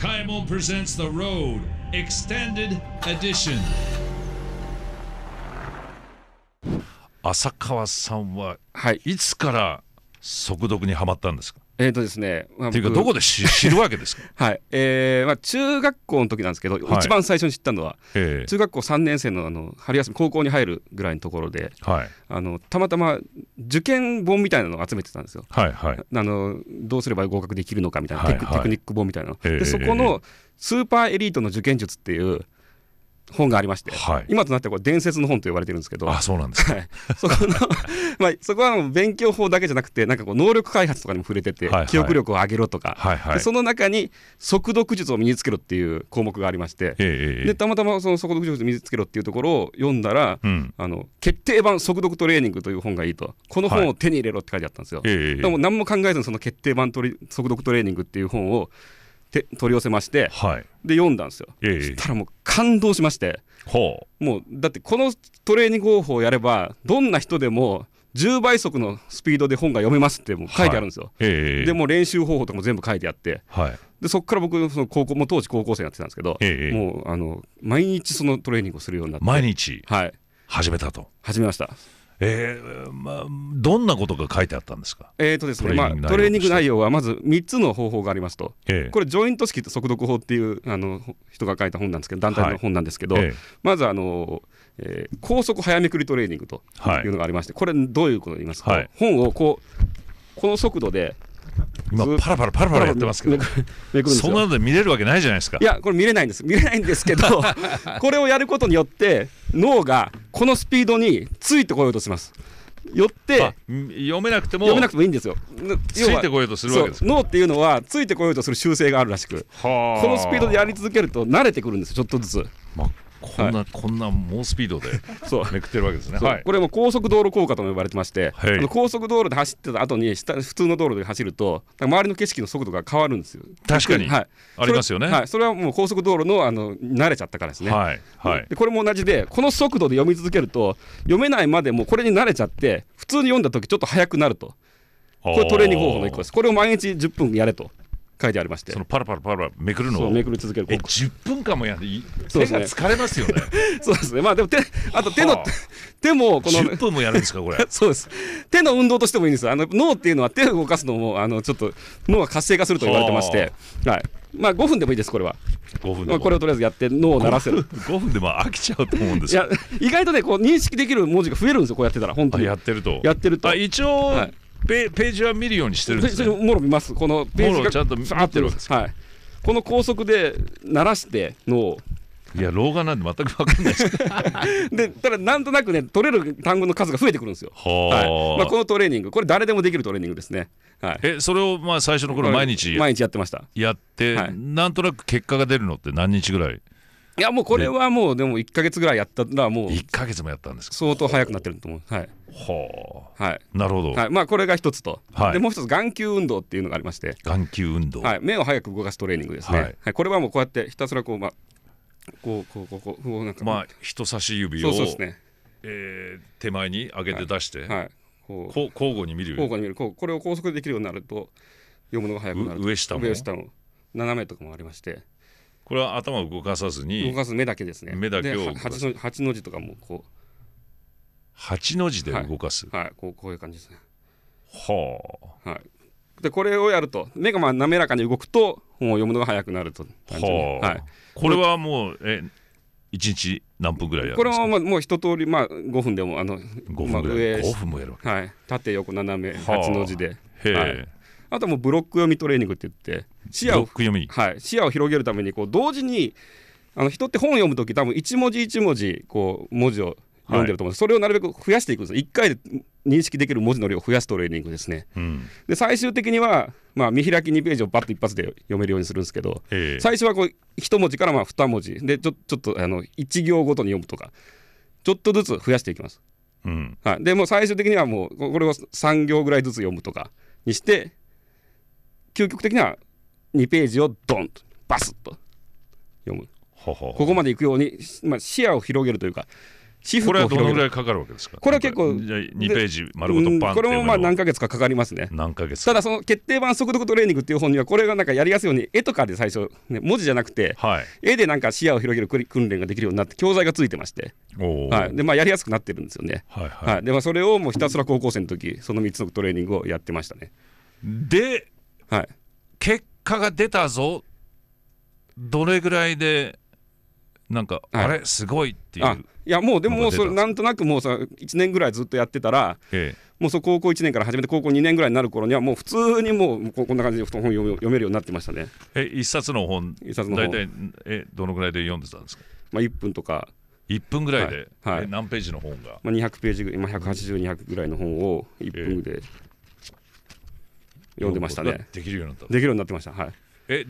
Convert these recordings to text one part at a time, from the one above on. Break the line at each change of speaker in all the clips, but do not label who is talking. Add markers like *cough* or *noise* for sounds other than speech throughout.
Kaimon presents The Road Extended Edition 浅川さんは
はいいつから速読にはまったんですかえっ、ー、とですね、まあ、っていうかどこで *laughs* 知るわけですかはいえーまあ、中学校の時なんですけど、はい、一番最初に知ったのは、えー、中学校3年生のあの春休み高校に入るぐらいのところで、はい、あのたまたま受験本みたいなのを集めてたんですよ、はいはい、あのどうすれば合格できるのかみたいな、はいはい、テクニック本みたいなの、えー、でそこのスーパーエリートの受験術っていう本がありまして、はい、今となっては伝説の本と呼ばれてるんですけどあそうなんです、い、そこの、まあ、そこは勉強法だけじゃなくてなんかこう能力開発とかにも触れてて、はいはい、記憶力を上げろとか、はいはい、その中に速読術を身につけろっていう項目がありまして、ええ、でたまたまその速読術を身につけろっていうところを読んだら、うん、あの決定版速読トレーニングという本がいいとこの本を手に入れろって書いてあったんですよ、はい、でも何も考えずにその決定版速読トレーニングっていう本をて取り寄せまして、はい、で読んだんですよ、えー、そしたらもう感動しましてほうもうだってこのトレーニング方法をやればどんな人でも10倍速のスピードで本が読めますってもう書いてあるんですよ、はいえー、でも練習方法とかも全部書いてあって、はい、でそこから僕その高校も当時高校生やってたんですけど、えー、もうあの毎日そのトレーニングをするようになって毎日、はい、始めたと始めましたえーまあ、
どんなことが書いてあったんですか、えとですねまあ、トレーニング
内容はまず3つの方法がありますと、えー、これ、ジョイント式と速読法っていうあの人が書いた本なんですけど、団体の本なんですけど、はいえー、まずあの、えー、高速早めくりトレーニングというのがありまして、はい、これ、どういうこと言いますか、はい、本をこうこの速度で今パラパラパラパラやってますけどそんな
ので見れるわけないじゃないですかいやこ
れ見れないんです見れないんですけど *laughs* これをやることによって脳がこのスピードについてこようとしますよって
読めなくても読めなくてもいいんですよついてこようとするわけで
す脳っていうのはついてこようとする習性があるらしくこのスピードでやり続けると慣れてくるんですちょっとずつ、まあこんな、はい、こんな猛スピードでめくってるわけですね、はい、これも高速道路効果とも呼ばれてまして、はい、高速道路で走ってた後に下普通の道路で走ると周りの景色の速度が変わるんですよ確かに、はい、ありますよね、はい、それはもう高速道路のあの慣れちゃったからですね、はいはい、これも同じでこの速度で読み続けると読めないまでもこれに慣れちゃって普通に読んだ時ちょっと速くなるとこれトレーニング方法の1個ですこれを毎日10分やれと書いてありましてそのパラパラパラめくるのをめくり続けるえ10
分間もやんで手が疲れますよね *laughs*
そうですねまあでも手あと手の、はあ、手もこの10分もやるんですかこれ *laughs* そうです手の運動としてもいいんですあの脳っていうのは手を動かすのもあのちょっと脳が活性化すると言われてまして、はあ、はいまあ、5分でもいいです、これは。5分でもこれをとりあえずやって脳を鳴らせる 5, 分でも飽きちゃうと思うんですよいや意外とねこう認識できる文字が増えるんですよこうやってたら本当にやってるとやってると一応、はい、ペページは見るようにしてるんですねもろ見ますこのページちゃんと見てるわですはいこの高速で鳴らしてのいや老眼なんて全く分かんないです *laughs* でただなんとなくね取れる単語の数が増えてくるんですよ
はいまあ、この
トレーニングこれ誰でもできるトレーニングですね、はい、えそれをまあ最初の頃毎日毎日やってましたやって、はい、な
んとなく結果が出るのって何日ぐ
らいいやもうこれはもうでも1か月ぐらいやったらもう1か月もやったんです相当早くなってると思うはいはあ、はい、なるほど、はい、まあこれが一つと、はい、でもう一つ眼球運動っていうのがありまして
眼球運
動、はい、目を早く動かすトレーニングですね、はい、はい、これはもうこうやってひたすらこうまあこうこうこうこうこうなんかまあ人差し指をそうですね、
えー、手前に上
げて出して、はい、はい、こう交互に見る交互に見るこうこれを高速でできるようになると読むのが早くなる上下も上下も斜めとかもありまして
これは頭を動かさずに動かす目だけですね目だけを八
のの字とかもこう八の字で動かす、はい、はい、こうこういう感じですねはあ、はい、でこれをやると目がまあ滑らかに動くと本を読むのが早くなるとはあ、はい、これ
はもうえ1日何
分ぐらいやるんですかこれはもう一通りまあ5分でもあの5分ぐらい、まあ、5分もやるわけ、はい、縦横斜め八の字で、はあ、へえ、はいあとはもうブロック読みトレーニングって言って視野をはい、視野を広げるためにこう同時にあの人って本を読む時多分一文字一文字こう文字を読んでると思うんです、はい、それをなるべく増やしていくんです1回で認識できる文字の量を増やすトレーニングですね、うん、で最終的には、まあ、見開き2ページをバッと一発で読めるようにするんですけど、えー、最初はこう1文字からまあ2文字でちょちょっとあの1行ごとに読むとかちょっとずつ増やしていきます、うん、はい、でも最終的にはもうこれを3行ぐらいずつ読むとかにして究極的には2ページをドンとバスッと読むほほここまでいくように、まあ、視野を広げるというかこれはどのぐら
いかかるわけですかこれは結構2ページ丸ごとバンこれもまあ何
ヶ月かかかりますね何ヶ月ただその決定版速読トレーニングっていう本にはこれがなんかやりやすいように絵とかで最初、ね、文字じゃなくて、はい、絵でなんか視野を広げる訓練ができるようになって教材がついてまして、はいでまあ、やりやすくなってるんですよね、はいはい、はい、でまあ、それをもうひたすら高校生の時その3つのトレーニングをやってましたねではい、結果が出たぞどれぐらいでなん
か、はい、あれすごいっていう
いやもうでももうそれなんとなくもうさ1年ぐらいずっとやってたら、ええ、もうそ高校1年から始めて高校2年ぐらいになる頃にはもう普通にもうこんな感じで本読めるようになってましたねえ一冊の本一冊の本大体えどのぐらいで読んでたんですか、まあ、1分とか1分ぐらいで、はい、はい、何ページの本が、まあ、200ページぐらい、まあ、180200ぐらいの本を1分で、え読んでましたねできるようになったできるようになってましたはい
え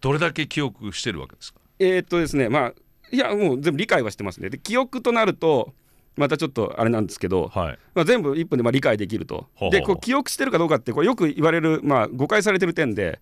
どれだけ記憶してるわけですか
えっとですねまあいやもう全部理解はしてますねで記憶となるとまたちょっとあれなんですけど、はい、まあ、全部1分でまあ理解できるとでこう記憶してるかどうかってこうよく言われる、まあ、誤解されてる点で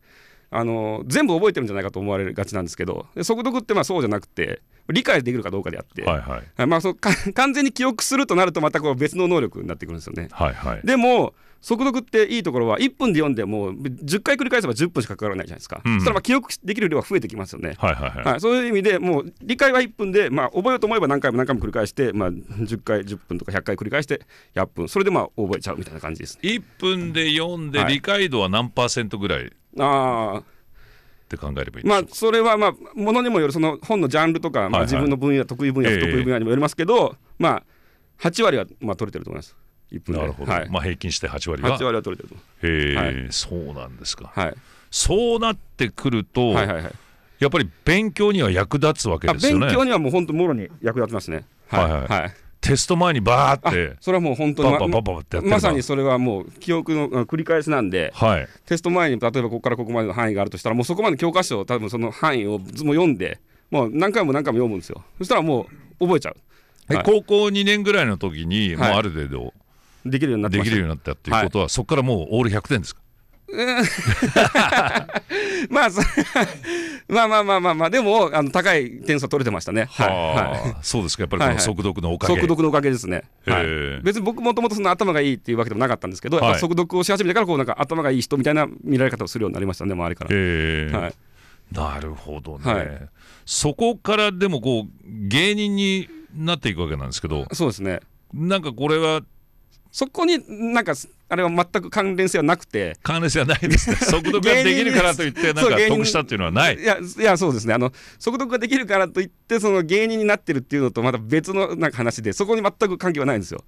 あの全部覚えてるんじゃないかと思われがちなんですけど速読ってまあそうじゃなくて理解できるかどうかであって、はいはいまあ、そ *laughs* 完全に記憶するとなるとまたこう別の能力になってくるんですよね。はいはい、でも速読っていいところは1分で読んでも10回繰り返せば10分しかかからないじゃないですか、うん、そしたらまあ記憶できる量は増えてきますよね、はいはいはい、はい、そういう意味でもう理解は1分で、まあ、覚えようと思えば何回も何回も繰り返して、まあ、10回10分とか100回繰り返して100分それでまあ覚えちゃうみたいな感じです
1分で読んで理
解度は何パーセントぐらい、はいああって考えればいいまあそれはまあものにもよるその本のジャンルとか、まあ、自分の分野、はいはい、得意分野不得意分野にもよりますけど、えー、まあ8割はまあ取れてると思います1分なるほ
ど、はい、まあ、平均して8割は8割は取れてるとへえ、はい、そうなんですか、はい、そうなってくると、はいはいはい、やっぱり勉強には役立つわけですよね勉強に
はもう本当もろに役立ちますね
はい、はいはいテスト前にバーって
それはもう本当に、ままさにそれはもう記憶の繰り返しなんで、はい、テスト前に例えばここからここまでの範囲があるとしたらもうそこまで教科書を多分その範囲をも読んでもう何回も何回も読むんですよそしたらもう覚えちゃ
う、はい、高校2年ぐらいの時にもうある程度、できるようになってできるようになったっ
ていうことは、そこからもうオール100点ですか *laughs* まあ、*laughs* まあまあまあまあまあ、でも、あの高い点数取れてましたね。はい、そうですか、やっぱりこの速読のおかげ。速読のおかげですね。はい、別に僕もともとその頭がいいっていうわけでもなかったんですけど、やっぱ速読をし始めてから、こうなんか頭がいい人みたいな見られ方をするようになりましたね、周りから。はい。
なるほどね。はい、そこからでも、こう芸人になっていくわけなんですけど。そうですね。
なんかこれは。そこになんかあれは全く関連性はなくて関連性はないですね *laughs* 速読ができるからといってなんか得したっていうのはないいやいやそうですねあの速読ができるからといってその芸人になってるっていうのとまた別のなんか話でそこに全く関係はないんですよ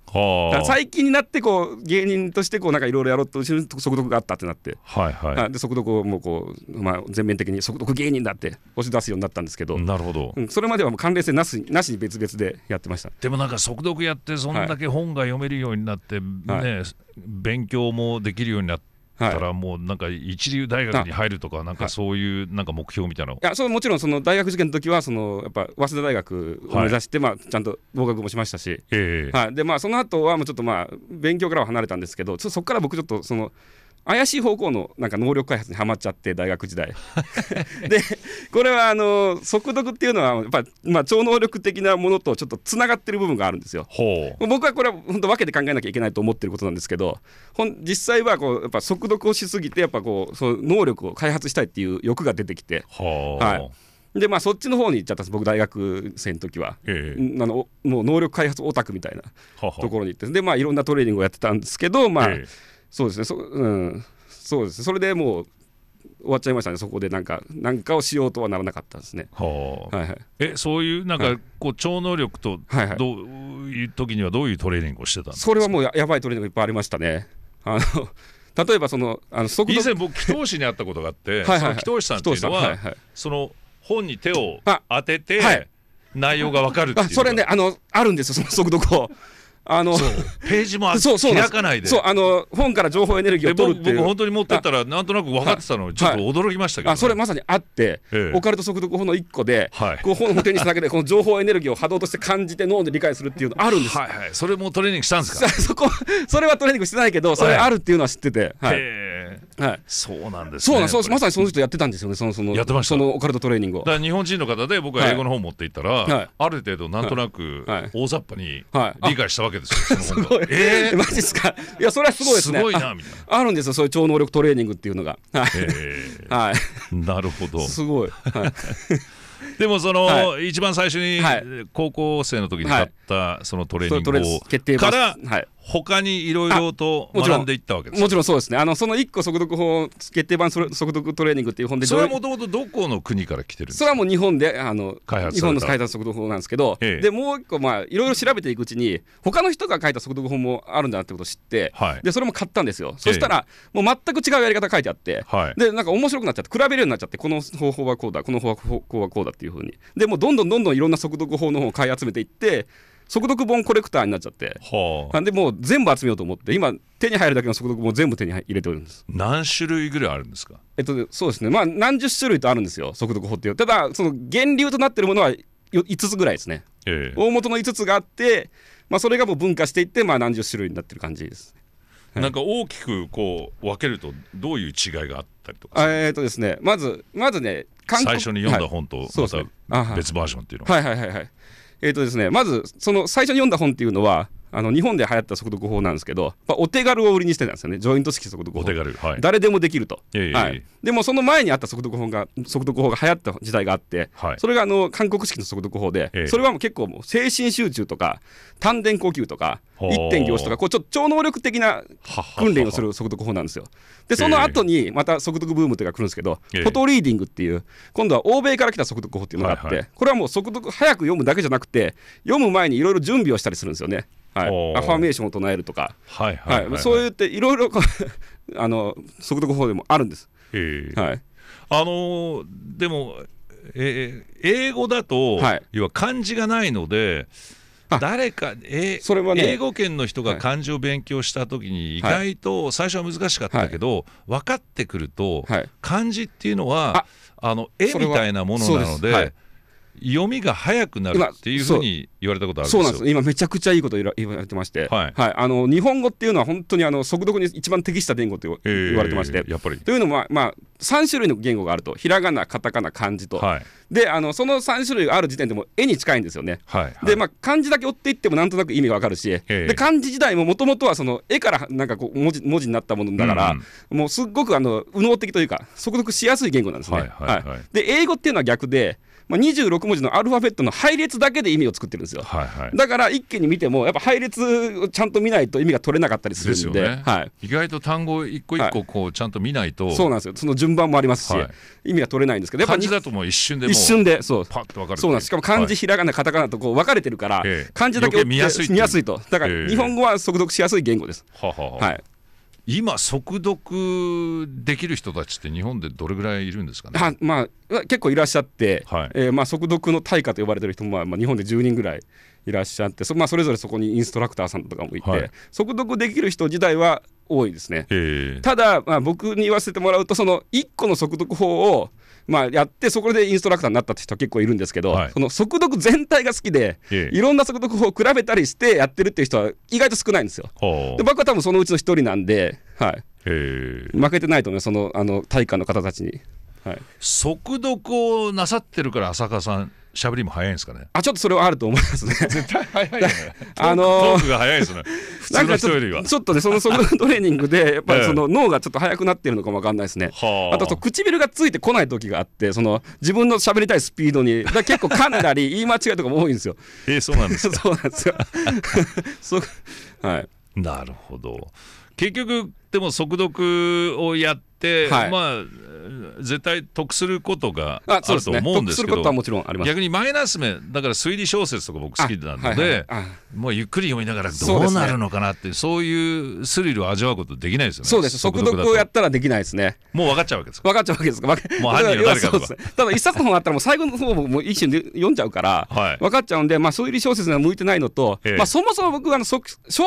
だか最近になってこう芸人としてこうなんかいろいろやろうとして速読があったってなって
はいはい
で速読をもうこう、まあ、全面的に速読芸人だって押し出すようになったんですけどなるほど、うん、それまではもう関連性なしなしに別々でやってました
でもなんか速読やってそんだけ本が読めるようになって、ね、はいはい勉強もできるようになったらもうなんか一流大学に入るとかなんかそういうなんか目標みたいな、い、
やそうもちろんその大学受験の時はそのやっぱ早稲田大学を目指して、まあちゃんと合格もしましたし、えい、はい、でまあその後はもうちょっとまあ勉強からは離れたんですけどそこから僕ちょっとその怪しい方向のなんか能力開発にはまっちゃって大学時代 *laughs* でこれはあの速読っていうのはやっぱ、まあ、超能力的なものとちょっとつながってる部分があるんですよ。僕はこれは本当分けて考えなきゃいけないと思ってることなんですけどほん実際はこうやっぱ速読をしすぎてやっぱこうその能力を開発したいっていう欲が出てきて。はいでまあそっちの方に行っちゃったんです僕大学生の時は、えあのもう能力開発オタクみたいなところに行ってでまあいろんなトレーニングをやってたんですけどまあ、えそうですねそ,、うん、そうですそれでもう終わっちゃいましたねそこでなんかなんかをしようとはならなかったですね。はあ、はいはい、
えそういうなんかこう超能力とどういう時にはどういうトレーニングをしてたんですか、それはもうやばいトレーニングいっぱいありましたね。あの *laughs* 例えばそのあの速度以前僕祈祷師に会ったことがあって *laughs* はい、はい、祈祷師さんっていうのは、はいはい、その本に手を当てて、はい、内容が分かるっていうあそれね
あのあるんですよその速度こうあのページも *laughs* 開かないでそうあの本から情報エネルギーを取るっていう僕本当に持ってったらなんとなく分かってたのちょっと驚きましたけど、ねはいそれまさにあって、ええ、オカルト速読本の1個で、はい、こう本を手にしただけでこの情報エネルギーを波動として感じて脳で理解するっていうのあるんですはい、それもトレーニングしたんですか *laughs* そこそれはトレーニングしてないけどそれあるっていうのは知ってて、はい、はい、そうなんです、ね、そうなんまさにその人やってたんですよねそのそのやってましたそのオカルトトレーニングをだか
ら日本人の方で僕は英語の本持っていったら、はい、ある程度なんとなく
大雑把に理解したわ
けですよ、はい、えー、マジですかいやそれはすごいですねすごいなみ
たいなあるんですよそういう超能力トレーニングっていうのがはい、えー、はい、なるほどすごい、はい *laughs*
でもその、一番最初に高校生の時に買った、そのトレーニングを、決定。から、はい、
他にいろいろと学んでいったわけですもちろんそうですねあのその1個速読法決定版速読トレーニングっていう本でそれはもともとどこの国から来てるんですかそれはもう日本であの日本の開発速読法なんですけど、ええ、でもう1個まあいろいろ調べていくうちに他の人が書いた速読法もあるんだなってことを知って、はい、でそれも買ったんですよ、そしたらもう全く違うやり方書いてあって、はい、でなんか面白くなっちゃって比べるようになっちゃってこの方法はこうだこの方法はこうだっていうふうにでもどんどんどんどんいろんな速読法の方を買い集めていって速読本コレクターになっちゃって、はあ、なんでもう全部集めようと思って今手に入るだけの速読本全部手に入れておるんです何種類ぐらいあるんですかえっとそうですねまあ何十種類とあるんですよ速読法っていうただその源流となってるものは5つぐらいですね、ええ、大元の5つがあって、まあ、それがもう分化していって、まあ、何十種類になってる感じです、なんか大きくこう分けるとどういう違いがあったりとかえっ、とですねまずまずね最初に読んだ本とまた別バージョンっていうのは、はい、はいはいはいはいえっ、ー、とですね、まず、その最初に読んだ本っていうのは、あの日本で流行った速読法なんですけど、まあ、お手軽を売りにしてたんですよね、ジョイント式速読法。お手軽、はい、誰でもできると、えー、はい。でもその前にあった速読法が速読法が流行った時代があって、はい、それがあの韓国式の速読法で、えー、それはもう結構もう精神集中とか、丹田呼吸とか、一点行使とか、こうちょ超能力的な訓練をする速読法なんですよ。で、その後にまた速読ブームというのが来るんですけど、えー、フォトリーディングっていう、今度は欧米から来た速読法っていうのがあって、はいはい、これはもう速読、早く読むだけじゃなくて、読む前にいろいろ準備をしたりするんですよね。はい、アファメーションを唱えるとか、はいはい、はい、そういっていろいろ *laughs* あの速読法でもあるんです。
はい、
あのー、
でも、えー、英語だと、はい、要は漢字がないので誰か、えー、それは、ね、英語圏の人が漢字を勉強した時に意外と最初は難しかったけど、はい、分かってくると、漢字っていうのはあの絵みたいなものなので。読みが早くなるっていうふうに言われたことあるそうなんで
す今めちゃくちゃいいこと言われてまして、はいはい、あの日本語っていうのは本当にあの速読に一番適した言語と言われてまして、えー、やっぱりというのも、まあ、3種類の言語があるとひらがなカタカナ漢字と、はい、であのその3種類がある時点でも絵に近いんですよね、はいはい、で、まあ、漢字だけ追っていってもなんとなく意味がわかるし、えー、で漢字自体ももともとはその絵からなんかこう文字文字になったものだから、うんうん、もうすっごくあの右脳的というか速読しやすい言語なんですね、はいはい、で英語っていうのは逆でまあ、26文字のアルファベットの配列だけで意味を作ってるんですよ、はいはい、だから一気に見てもやっぱ配列をちゃんと見ないと意味が取れなかったりするんで、ねはい、
意外と単語一個一個こうちゃんと見ないと、はい、そうなんですよ
その順番もありますし、はい、意味が取れないんですけどやっぱ漢字だともう一瞬で一瞬でそうパッと分かるそうなんですしかも漢字、ひらがなカタカナとこう分かれてるから、漢字だけ見やすい見やすいとだから日本語は速読しやすい言語ですはは、はい、
今、速読できる人たちって日本でどれぐらいいるんですか
ね。まあ、結構いらっしゃって、はいえー、まあ、速読の大家と呼ばれてる人も、まあ、まあ、日本で10人ぐらいいらっしゃってそ,、まあ、それぞれそこにインストラクターさんとかもいて、はい、速読できる人自体は多いですね。ただ、まあ、僕に言わせてもらうとその1個の速読法をまあ、やってそこでインストラクターになったって人は結構いるんですけど、はい、その速読全体が好きで、いろんな速読法を比べたりしてやってるっていう人は意外と少ないんですよ。で僕は多分そのうちの一人なんで、はい、負けてないと思いますそのあの体育館の方たちに。はい、速
読をなさってるから浅川さんしゃべりも早いんですかねあちょっとそれはあると思いますね絶対早い
よね *laughs* あのー、トが早いですね *laughs* 普通の人よりはちょっとねその速度トレーニングでやっぱりその脳がちょっと速くなっているのかもわかんないですね、あと唇がついてこない時があってその自分の喋りたいスピードに *laughs* だ結構噛んだり言い間違いとかも多いんですよえー、そうなんですかそうなんですよはいなるほど結局
っても速読をやって、はい、まあ絶対得することがあると思うんですけど、ね、逆にマイナス面だから推理小説とか僕好きなので、はいはいもうゆっくり読みながらどうなるのかなっていうそう、いうスリルを味わうことで
きないですよねそうです速読をやったらできないですねもう分かっちゃうわけですか分かっちゃうわけですか *laughs* もう犯人の誰かとか、ね、ただ一冊の本あったらもう最後の方もう一瞬で読んじゃうから、はい、分かっちゃうんで、まあ、推理小説には向いてないのと、ええ、まあ、そもそも僕はあの小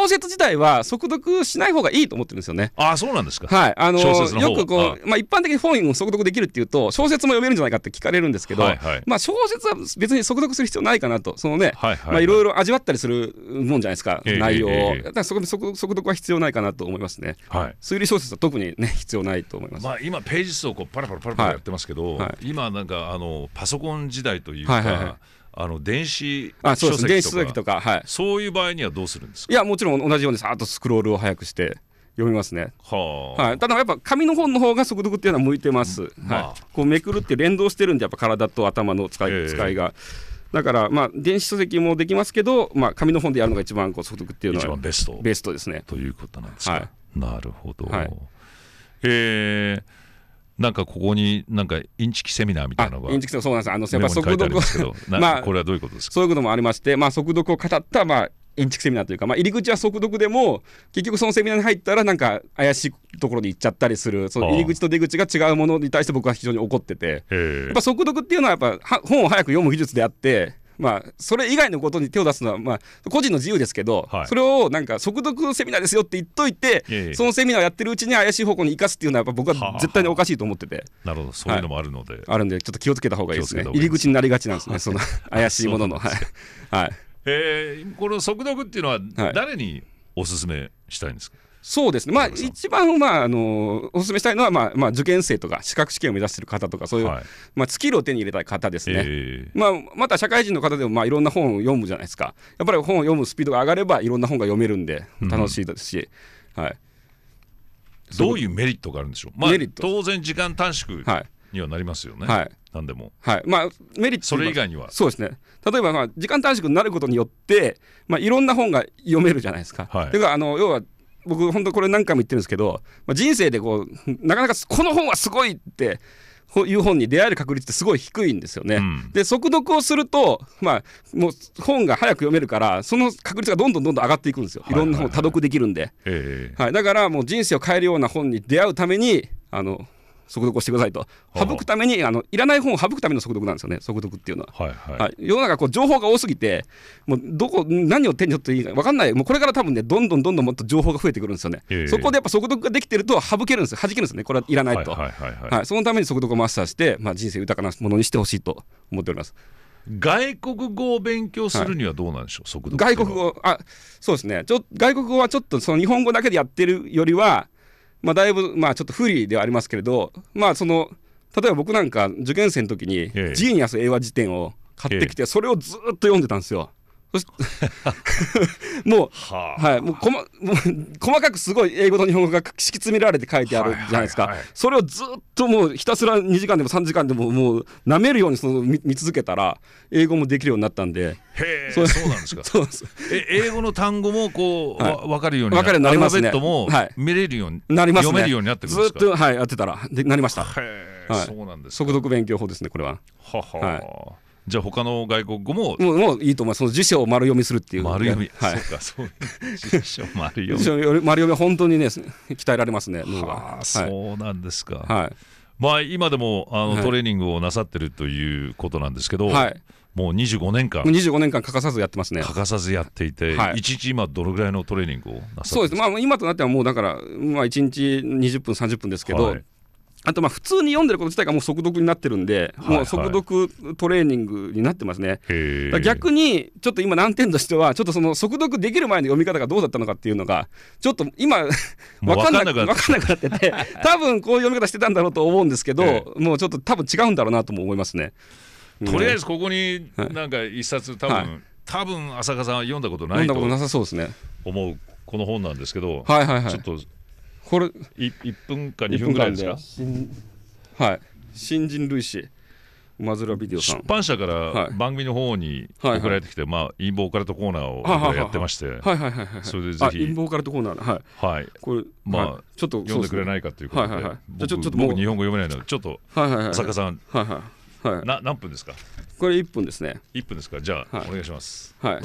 説自体は速読しない方がいいと思ってるんですよねあそうなんですか。はい、あのー、よくこうまあ一般的に本を速読できるっていうと小説も読めるんじゃないかって聞かれるんですけど、はいはい、まあ小説は別に速読する必要ないかなとそのね、はいはいはい、まあいろいろ味わったりするもんじゃないですか、えー、内容を、えー、だからそこで速読は必要ないかなと思いますね。はい、推理小説は特にね必要ないと思います。ま
あ今ページ数をこうパラパラパラパラやってますけど、はいはい、今なんかあのパソコン時代というか。はいはいはいあの電子書籍と
かはい、そういう場合にはどうするんですかいやもちろん同じようにさーっとスクロールを速くして読みますね。は、はい、ただやっぱ紙の本の方が速読っていうのは向いてます。はい、まあ、こうめくるって連動してるんでやっぱ体と頭の使いえー、使いが。だからまあ電子書籍もできますけど、まあ、紙の本でやるのが一番こう速読っていうのは一番ベストベストですね。ということなんですか。はい、な
るほど。はい、えーなんかここになんかインチキセミ
ナーみたいなのがインチキセミナーそうなんですあのやっぱ速読 *laughs* まあこれはどういうことですかそういうこともありましてまあ速読を語ったまあインチセミナーというか、まあ、入り口は速読でも結局そのセミナーに入ったらなんか怪しいところに行っちゃったりするその入り口と出口が違うものに対して僕は非常に怒っててやっぱ速読っていうのはやっぱ本を早く読む技術であってまあ、それ以外のことに手を出すのは、まあ、個人の自由ですけど、はい、それをなんか速読セミナーですよって言っといて、そのセミナーをやってるうちに怪しい方向に生かすっていうのは、僕は絶対におかしいと思ってて、ははなるほど、そういうのもあるので、はい、あるんで、ちょっと気をつけた方がいいですね、すね入り口になりがちなんですね、その *laughs* 怪しいものの。はい、はいえ
ー、この速読っていうのは誰におすすめしたいんですか、はい
そうですね、まあ、一番、まあ、あのお勧めしたいのは、まあまあ、受験生とか資格試験を目指している方とか、そういう、はい、まあ、スキルを手に入れたい方ですね、えー、まあ、また社会人の方でも、まあ、いろんな本を読むじゃないですか、やっぱり本を読むスピードが上がれば、いろんな本が読めるんで、楽しいですし、うん、はい、どういうメリットがあるんでしょう、まあ、当
然、時間短縮、はい、にはなりますよね。はい。何でも。
はい。まあ、メリットそれ以外には。そうですね。例えば、まあ、時間短縮になることによって、まあ、いろんな本が読めるじゃないですか。はい。ていうか、あの、要は、僕、本当これ何回も言ってるんですけど、まあ、人生でこう、なかなかこの本はすごいって、いう本に出会える確率ってすごい低いんですよね。うん、で速読をすると、まあ、もう本が早く読めるからその確率がどんどんどんどん上がっていくんですよ。いろんな本を多読できるんで、はい、はいはい、だからもう人生を変えるような本に出会うためにあの速読をしてくださいと省くためにあのいらない本を省くための速読なんですよね速読っていうのは、はいはい、世の中こう情報が多すぎてもうどこ何を手に取っていいか分かんないもうこれから多分ねどんどんどんどんもっと情報が増えてくるんですよね、えー、そこでやっぱ速読ができてると省けるんですはじけるんですねこれはいらないと、はいそのために速読をマスターして、まあ、人生豊かなものにしてほしいと思っております外国語を勉強するにはどうなんでしょう、はい、速度外国語あそうですねちょ外国語はちょっとその日本語だけでやってるよりはまあ、だいぶ、まあ、ちょっと不利ではありますけれど、まあ、その例えば僕なんか受験生の時にジーニアス英和辞典を買ってきて、それをずっと読んでたんですよ。*laughs* もう、はあ、はい、もう細もう細かくすごい英語と日本語が敷き詰められて書いてあるじゃないですか、はいはいはい、それをずっともうひたすら2時間でも3時間でももうなめるようにその見続けたら英語もできるようになったんで
へそそ
うなんですか *laughs* そう
え英語の単語もこう、はい、分かるようにな分かるようになりますねも
見れるように、はい、なります、ね、読めるようになってるんですかずっと、はい、やってたらでなりましたへ、はい、そうなんです速読勉強法ですねこれははは、はいじゃあ他の外国語ももうもういいと思いますその辞書を丸読みするっていう丸読み、はい、そうかそう辞
書丸読み
丸読み本当にね鍛えられますね脳がそうなんですか、
はい、まあ今でもあの、トレーニングをなさってるということなんですけど、はい、もう25年間25年間欠かさずやってますね欠かさずやっていて、はい、1日今どのぐらいのトレーニングをなさってそ
うです、まあ、今となってはもうだから、まあ、1日20分30分ですけど、はいあとまあ普通に読んでること自体がもう速読になってるんで、はいはい、もう速読トレーニングになってますね。逆にちょっと今難点としてはちょっとその速読できる前の読み方がどうだったのかっていうのがちょっと今分かんなくなってて *laughs* 多分こういう読み方してたんだろうと思うんですけどもうちょっと多分違うんだろうなとも思いますね。とりあえずこ
こになんか一冊多分、はい、多分浅香さんは読んだことないと思うこの本なんですけど、はいはいはい、ちょっと。
これ1分か2分ぐらいですかはい新人類史馬面ビデオさん出版社から
番組の方に送られてきて、まあ、陰謀カルトコーナーをやってまして、ははははいいいいそれでぜひ陰謀カ
ルトコーナーは
い、はいこれまあ、ちょっと読んでくれないかということで、はいはい、ちょっと僕日本語読めないのでちょっと、はいはいはい、さん、はいはいはい、な何分ですかこれ1分ですね1分ですかじゃあ、お願いしますはい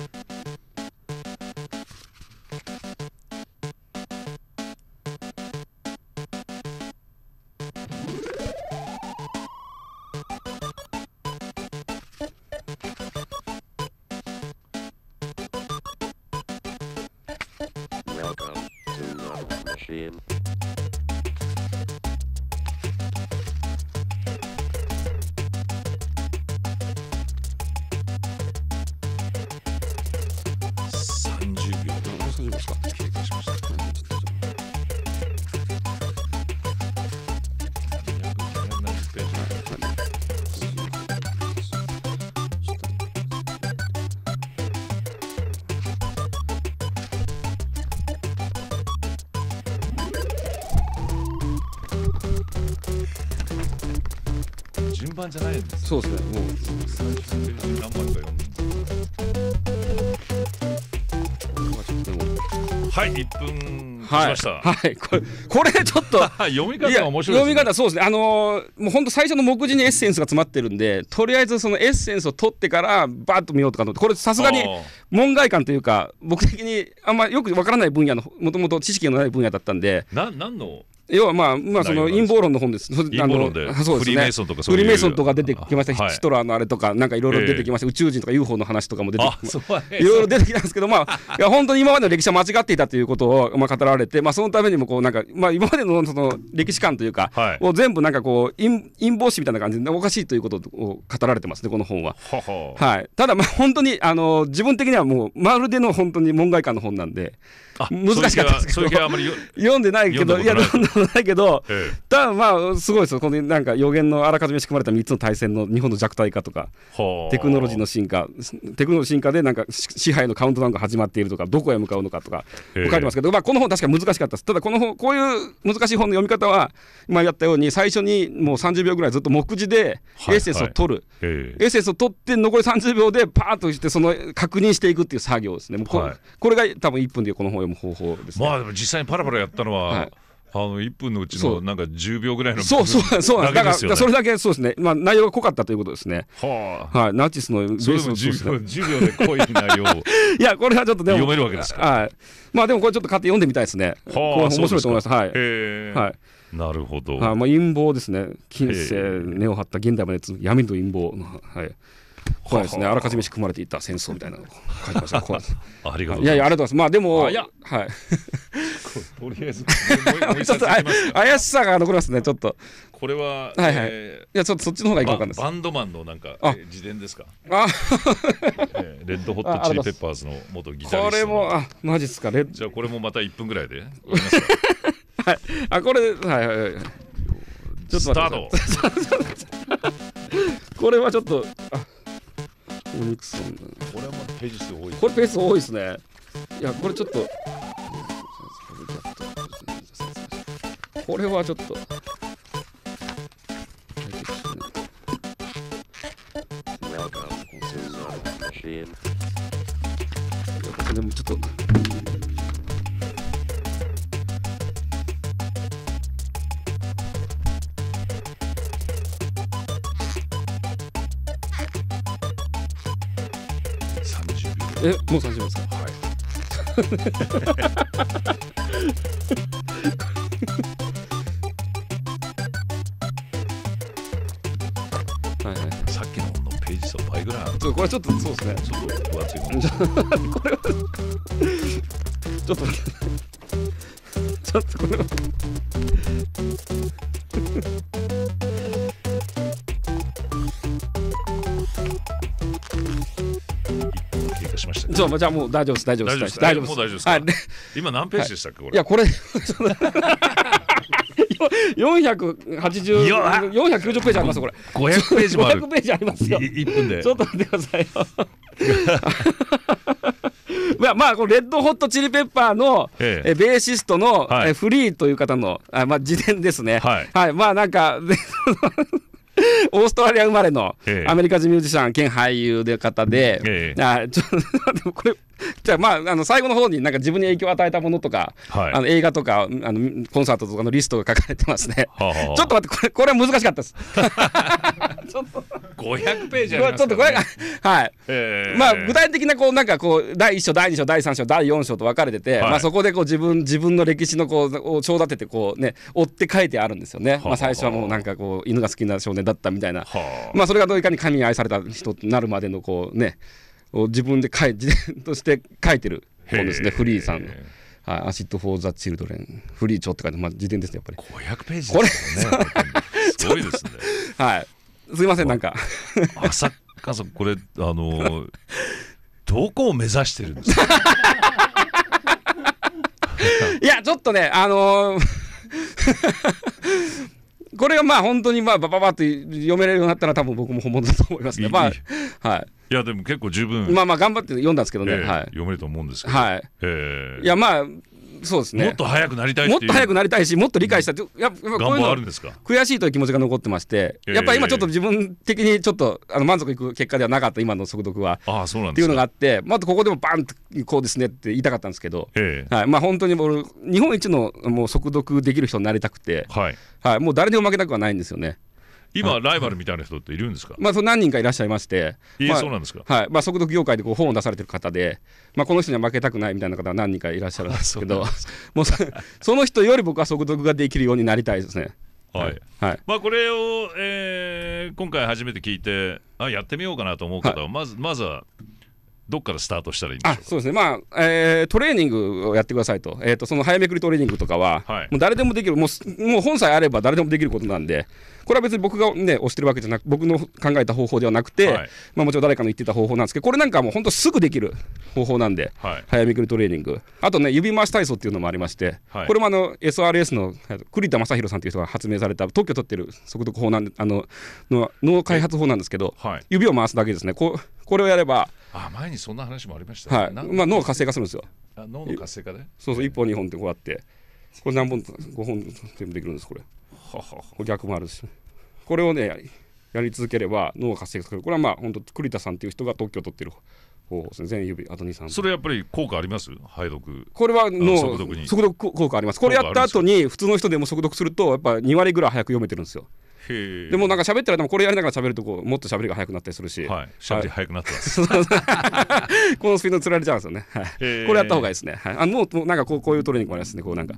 版じゃないん
でそうですねもう30分何枚かはい1分しました、はい、はい、これ
これちょっと *laughs* 読み方面白い、ね、読み
方そうですねあのー、もうほんと最初の目次にエッセンスが詰まってるんでとりあえずそのエッセンスを取ってからバッと見ようとかこれさすがに門外漢というか僕的にあんまよくわからない分野のもともと知識のない分野だったんで
な何の
要はまあ、まあ、その陰謀論の本です。陰謀論で。そうですね。フリーメイソンとかフリーメイソンとか出てきました。ヒトラーのあれとか、なんかいろいろ出てきました。宇宙人とか UFO の話とかも出てきいろいろ出てきたんですけど、まあ、いや本当に今までの歴史は間違っていたということを、まあ、語られて、まあ、そのためにも、こう、なんか、まあ、今までのその歴史観というか、はい、を全部なんかこう、陰謀史みたいな感じでおかしいということを語られてますね、この本は。はい。ただ、まあ、本当に、あの、自分的にはもうまるでの本当に門外漢の本なんで難しかったですいうまり読んでないけどいや読んでないけど、ええ、ただまあすごいですよこのなんか予言のあらかじめ仕組まれた3つの大戦の日本の弱体化とかテクノロジーの進化テクノロジー進化でなんか支配のカウントダウンが始まっているとかどこへ向かうのかとか書いてますけど、え、まあ、この本確か難しかったですただこの本こういう難しい本の読み方は今やったように最初にもう30秒ぐらいずっと目次でエッセンスを取る、エッセンスを取って残り30秒でパーっとしてその確認していくっていう作業ですねこはい、これが多分1分でこの本をむ方法です、ね、
まあでも実際にパラパラやったのは、はいあの1分のうちのなんか10秒ぐらいのそうそうそうなんです、ね、だからそれ
だけそうですね、まあ、内容が濃かったということですね、はあはい、ナチスのベースのそ 10, 秒で濃い内容を *laughs* いやこれはちょっとでも読めるわけですはい、まあでもこれちょっと買って読んでみたいですね、はあ、面白いと思いますはい、はい、なるほど、あまあ、陰謀ですね近世根を張った現代まで闇と陰謀、はい怖いですね、あらかじめ仕組まれていた戦争みたいなのを書きました、怖いです。*laughs* ありがとうございます。いやいや、ありがとうございます。まあ、でも、いや、はい。とりあえず、*laughs* ちょっと怪しさが残りますね、ちょっと。これは、はいはい。いや、ちょっとそっちの方がいいか分かんないです。バンドマンのなんか、自伝ですか。あ *laughs* えレッドホットチリペッパーズの元ギタリスト。これも、あ
マジっすか、レじゃあ、これもまた1分ぐらいで。はい。
あ、これ、はいはいはい。ちょっとスタートこれはちょっと。あお肉さんだねこれもページ数多いこれページ数多いですねいやこれちょっとこれはちょっといやこれもちょっとえもう30秒ですかはい
はいはいさっきののページ数倍ぐらいあるちょっとこれちょっとそうですねちょっと分厚いもん *laughs* これは
ちょっとじゃあもう大丈夫です大丈夫です大丈夫ですもう大丈夫です、はい、今何ページでしたっけこれ、いやこれ480,490ページありますこれ。500ページもある。500ページありますよ。1分で。ちょっと待ってくださいよ。ま *laughs* あ、まあ、このレッドホットチリペッパーの、ええ、ベーシストの、はい、フリーという方の、あまあ、自伝ですね。はい、はい、まあ、なんか、*laughs* *laughs* オーストラリア生まれのアメリカ人ミュージシャン兼俳優で方で、ええ、あちょっと *laughs* これ *laughs* じゃあまああの最後の方になんか自分に影響を与えたものとか、はい、あの映画とかあのコンサートとかのリストが書かれてますね。はあはあ、ちょっと待ってこれこれは難しかったです。*laughs* ちょっと500ページありますか、ね、ちょっとこれはい。えー、まあ具体的なこうなんかこう第一章第二章第三章第四章と分かれてて、はい、まあそこでこう自分自分の歴史のこうを章立ててこうね追って書いてあるんですよね。はあはあ、まあ最初はもうなんかこう犬が好きな少年だったみたいな、はあ、まあそれがどういかに神に愛された人になるまでのこうね。を自分で書い自伝として書いてる本ですねフリーさんの。はい、アシッド・フォー・ザ・チルドレン、フリー帳って書いて、まあ、自伝ですね、やっぱり。500ページですね。すごいですね。はい。すみません、なんか。
浅家さん、これ、あのどこを目指してるんですか *laughs*
いや、ちょっとね、あのー、これがまあ本当にまあばばばっと読めれるようになったら多分僕も本物だと思いますね。まあ、はい。いやでも結構十分まあまあ頑張って読んだんですけどね、えー、はい、読めると思うんですけど、はいえー、いやまあそうですねもっと早くなりたいもっと早くなりたいしもっと理解したっやっぱこういうの悔しいという気持ちが残ってまして、えー、やっぱり今ちょっと自分的にちょっとあの満足いく結果ではなかった今の速読はあそうなんっていうのがあってまたここでもバンとこうですねって言いたかったんですけど、えー、はいまあ、本当に俺日本一のもう速読できる人になりたくて、はいはい、もう誰にも負けたくはないんですよね。今、ライバルみ
たいな人っているんですか、
まあ、そ何人かいらっしゃいまして、そうなんですか、はいまあ、速読業界でこう本を出されてる方で、まあ、この人には負けたくないみたいな方は何人かいらっしゃるんですけど、*laughs* もうその人より僕は速読ができるようになりたいですね。はい、は
い、まあ、これを、えー、今回初めて聞いてあやってみようかなと思う方は、はい、まずまずはどっからスタートしたらいいん
でしょうそうですね、まあえー、トレーニングをやってくださいと、えーと、その早めくりトレーニングとかは、はい、もう誰でもできるもう、もう本さえあれば誰でもできることなんで、これは別に僕が、ね、押してるわけじゃなく、僕の考えた方法ではなくて、はい、まあ、もちろん誰かの言ってた方法なんですけど、これなんかもう本当すぐできる方法なんで、はい、早めくりトレーニング、あとね、指回し体操っていうのもありまして、これもあの SRS の栗田正宏さんという人が発明された、特許取ってる速読法なんであののの開発法なんですけど、指を回すだけですね。こうこれをやれば
あ前にそんな話もありました、ね、はいまあ、脳が活性化するんですよあ脳の活性化で
そうそう1本2本ってこうやってこれ何本5本全部できるんですこれ逆もあるしこれをねやり続ければ脳が活性化するこれはまあ本当栗田さんっていう人が特許を取ってる方法ですね全指あと23それやっぱり効果あります排毒これは脳速読効果ありますこれやった後に普通の人でも速読するとやっぱ2割ぐらい早く読めてるんですよでもなんか喋ったらでもこれやりながら喋るとこうもっと喋りが早くなったりするし、はい、喋り速くなってす。*laughs* このスピードつられちゃうんですよね。これやった方がいいですね。はい、あもうなんかこうこういうトレーニングもありますね。こうなんか。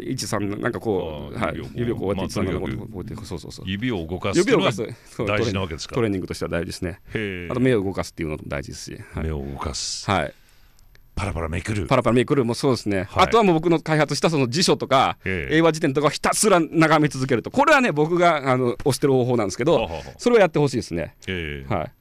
一三なんかこう、はい、指をこうやって一三なこうやって、そうそうそう。指を動かす。指を動かす。大事なわけですか。トレーニングとしては大事ですね。あと目を動かすっていうのも大事ですし。目を動かす。はい。パラパラめくるパラパラめくるもそうですね、はい、あとはもう僕の開発したその辞書とか、ええ、英和辞典とかひたすら眺め続けるとこれはね僕があの推してる方法なんですけどそれをやってほしいですね、ええ、はい、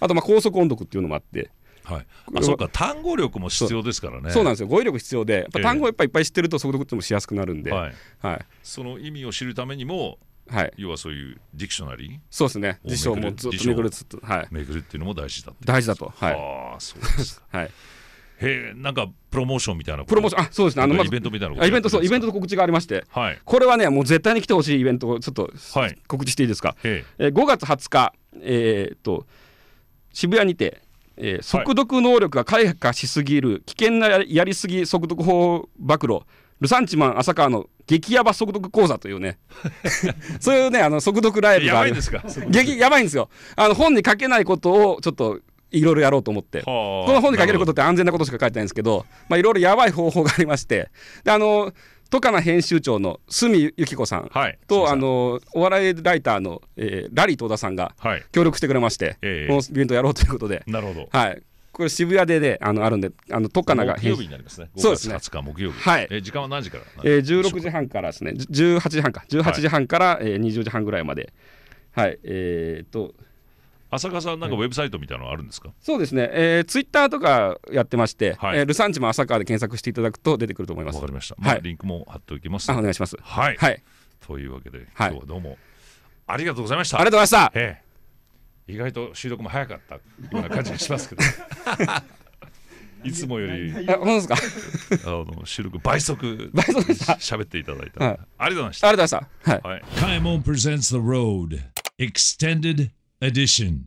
あとまあ高速音読っていうのもあってはい、あそうか単
語力も必
要ですからねそうなんですよ語彙力必要でやっぱ単語いっぱいいっぱい知ってると速読ってもしやすくなるんで、えー、はい、はい、
その意味を知るためにも
はい、要はそういうディクショナリーそうですね辞書をずっとめくるっ
つはい、めくるっていうのも大事だ大事だとはいああそうです *laughs* はいへなんかプロモーションみたいなプロモーションあそうですねあの、ま、イベントみたいなイベントそ
うイベントの告知がありまして、はい、これはねもう絶対に来てほしいイベントをちょっと、はい、告知していいですか、えー、5月20日えー、っと渋谷にて、えー、速読能力が開花しすぎる危険なやりやりすぎ速読法暴露ルサンチマン浅川の激ヤバ速読講座というね *laughs* そういうねあの速読ライブがやばいんですか激やばいんですよあの本に書けないことをちょっといろいろやろうと思って、この本に書けることって安全なことしか書いてないんですけど、まあ、いろいろやばい方法がありまして、であの都下編集長の角由紀子さんと、はい、あのお笑いライターの、えー、ラリー戸田さんが協力してくれまして、はいこのイベントやろうということで。なるほどはいこれ渋谷でで、ね、あのあるんで、あのトカナが木曜日になりますね。そうですね。20日木曜日。はい。
えー、時間は何時から？えー、16時半からですね。
18時半か。18時半から、はい、えー、20時半ぐらいまで。はい。えー、っと。
浅香さん、なんかウェブサイトみたいなのあるんですか、
そうですね、えー、ツイッターとかやってまして、はい、えー、ルサンチも浅川で検索していただくと出てくると思います。わかりました、まあ、はい、リンクも貼っておきます。お願いします、はい、はい、というわけで、今日はどうも、
ありがとうございました。ありがとうございました、えー、意外と収録も早かったような感じがしますけど。*laughs* いつもより、あ、本当ですか。あの、収録倍速。倍速。で喋っていただいた。ありがとうございました。ありがとうございました。はい。カイモン presents the road e edition.